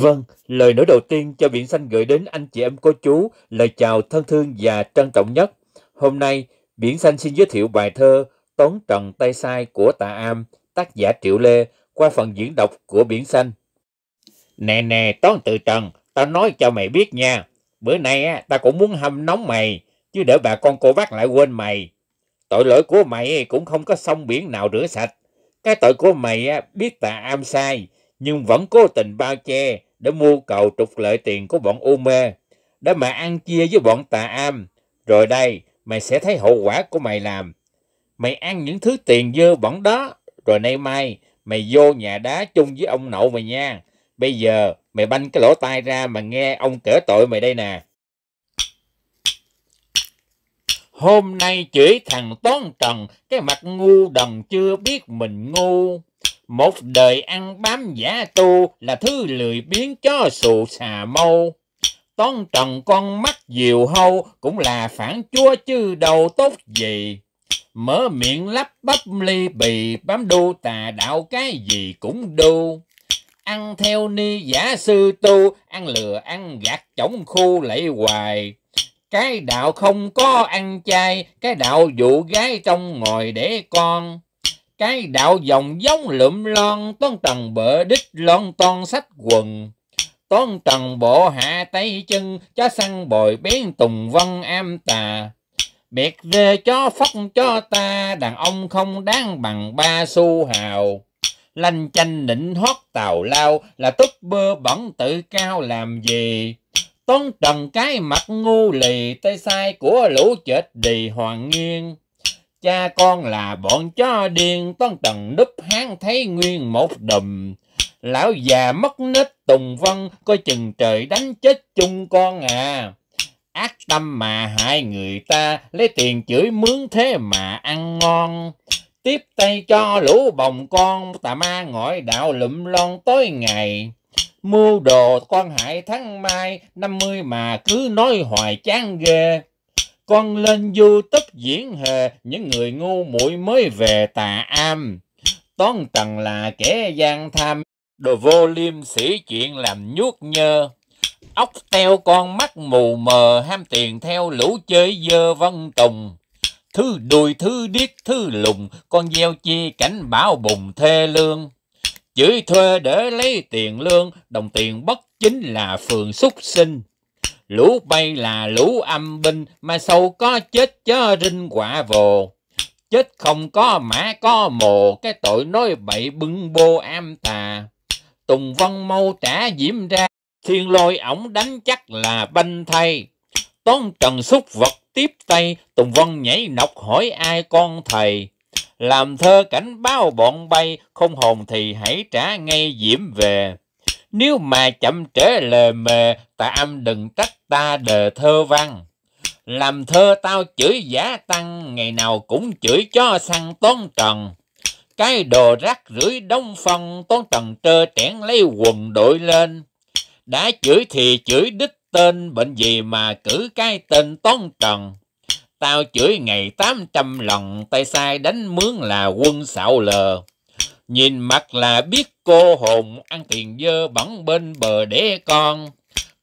Vâng, lời nói đầu tiên cho Biển Xanh gửi đến anh chị em cô chú lời chào thân thương và trân trọng nhất. Hôm nay, Biển Xanh xin giới thiệu bài thơ Tốn Trần Tay Sai của Tạ Am, tác giả Triệu Lê, qua phần diễn đọc của Biển Xanh. Nè nè, Tốn Tự Trần, tao nói cho mày biết nha. Bữa nay á, tao cũng muốn hâm nóng mày, chứ để bà con cô bác lại quên mày. Tội lỗi của mày cũng không có sông biển nào rửa sạch. Cái tội của mày á, biết Tạ Am sai, nhưng vẫn cố tình bao che, để mua cầu trục lợi tiền của bọn U Mê, để mà ăn chia với bọn Tà Am. Rồi đây, mày sẽ thấy hậu quả của mày làm. Mày ăn những thứ tiền dơ bẩn đó, rồi nay mai mày vô nhà đá chung với ông nậu mày nha. Bây giờ mày banh cái lỗ tai ra mà nghe ông kể tội mày đây nè. Hôm nay chửi thằng Toán Trần, cái mặt ngu đần chưa biết mình ngu. Một đời ăn bám giả tu là thứ lười biến cho xù xà mâu. toán trần con mắt diều hâu cũng là phản chúa chứ đâu tốt gì. Mở miệng lắp bắp ly bì bám đu tà đạo cái gì cũng đu. Ăn theo ni giả sư tu, ăn lừa ăn gạt chổng khu lẫy hoài. Cái đạo không có ăn chay, cái đạo dụ gái trong ngồi để con cái đạo dòng giống lượm lon, toan tầng bỡ đích lon ton sách quần. Toan tầng bộ hạ tay chân, cho săn bồi bén tùng văn am tà. Biệt rê cho phóc cho ta, đàn ông không đáng bằng ba xu hào. Lanh chanh nịnh hót tàu lao, là túp bơ bẩn tự cao làm gì? Tốn trần cái mặt ngu lì, tay sai của lũ chết đì hoàng nghiêng. Cha con là bọn chó điên, toan trần đúp hán thấy nguyên một đùm. Lão già mất nết tùng vân, coi chừng trời đánh chết chung con à. Ác tâm mà hại người ta, lấy tiền chửi mướn thế mà ăn ngon. Tiếp tay cho lũ bồng con, tà ma ngõi đạo lụm lon tối ngày. mua đồ con hại tháng mai, năm mươi mà cứ nói hoài chán ghê con lên du tất diễn hề những người ngu muội mới về tà am tón tần là kẻ gian tham đồ vô liêm sĩ chuyện làm nhuốc nhơ ốc teo con mắt mù mờ ham tiền theo lũ chơi dơ văn tùng thứ đùi thứ điếc thứ lùng con gieo chi cảnh bão bùng thê lương chửi thuê để lấy tiền lương đồng tiền bất chính là phường xúc sinh lũ bay là lũ âm binh, mà sâu có chết chớ rinh quả vồ. Chết không có mã có mồ, cái tội nói bậy bưng bô am tà. Tùng Văn mâu trả diễm ra, thiên lôi ổng đánh chắc là banh thay. Tốn trần xúc vật tiếp tay, Tùng Văn nhảy nọc hỏi ai con thầy. Làm thơ cảnh báo bọn bay, không hồn thì hãy trả ngay diễm về. Nếu mà chậm trễ lề mề, âm đừng trách ta đờ thơ văn. Làm thơ tao chửi giá tăng, ngày nào cũng chửi cho sang tốn trần. Cái đồ rác rưởi đông phân tốn trần trơ trẽn lấy quần đội lên. Đã chửi thì chửi đích tên, bệnh gì mà cử cái tên tốn trần. Tao chửi ngày 800 lần, tay sai đánh mướn là quân xạo lờ. Nhìn mặt là biết cô hồn ăn tiền dơ bẩn bên bờ đế con.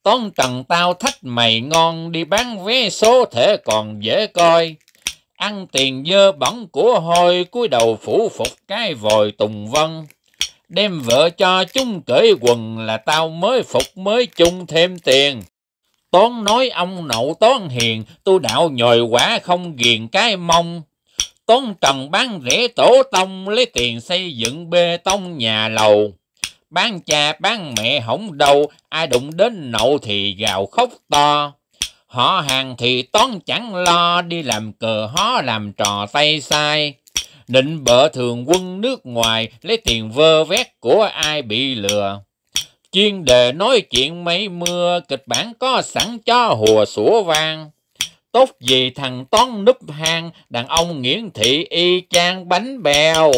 Tón trần tao thách mày ngon đi bán vé số thể còn dễ coi. Ăn tiền dơ bẩn của hôi cúi đầu phủ phục cái vòi tùng vân. Đem vợ cho chúng cởi quần là tao mới phục mới chung thêm tiền. Tón nói ông nậu tón hiền, tôi đạo nhồi quả không ghiền cái mông. Tôn Trần bán rẻ tổ tông lấy tiền xây dựng bê tông nhà lầu. Bán cha bán mẹ hỏng đầu ai đụng đến nậu thì gào khóc to. Họ hàng thì toán chẳng lo, đi làm cờ hó làm trò tay sai. Định bợ thường quân nước ngoài, lấy tiền vơ vét của ai bị lừa. Chuyên đề nói chuyện mấy mưa, kịch bản có sẵn cho hùa sủa vang tốt gì thằng tón núp hang đàn ông nghiễn thị y chang bánh bèo